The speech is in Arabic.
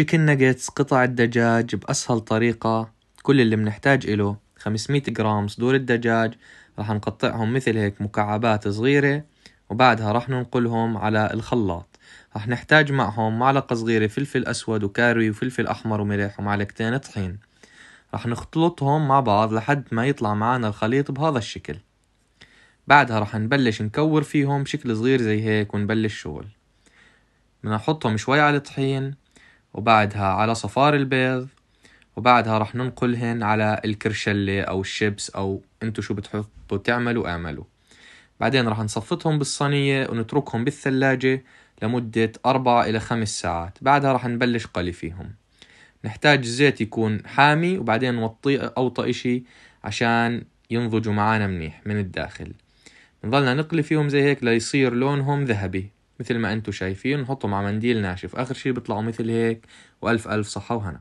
تشيكن ناجتس قطع الدجاج بأسهل طريقة كل اللي بنحتاج إله 500 جرام صدور الدجاج راح نقطعهم مثل هيك مكعبات صغيرة وبعدها راح ننقلهم على الخلاط راح نحتاج معهم معلقة صغيرة فلفل أسود وكاري وفلفل أحمر وملح ومعلقتين طحين راح نختلطهم مع بعض لحد ما يطلع معانا الخليط بهذا الشكل بعدها راح نبلش نكور فيهم بشكل صغير زي هيك ونبلش شغل بنحطهم شوي على الطحين وبعدها على صفار البيض وبعدها رح ننقلهن على الكرشلة أو الشيبس أو انتو شو بتحبوا تعملوا اعملوا بعدين رح نصفطهم بالصينية ونتركهم بالثلاجة لمدة أربعة إلى خمس ساعات بعدها رح نبلش قلي فيهم نحتاج زيت يكون حامي وبعدين نوطيه أوطى إشي عشان ينضجوا معانا منيح من الداخل نضلنا نقلي فيهم زي هيك ليصير لونهم ذهبي مثل ما انتم شايفين نحطه مع منديل ناشف اخر شي بيطلعوا مثل هيك والف الف صحة وهنا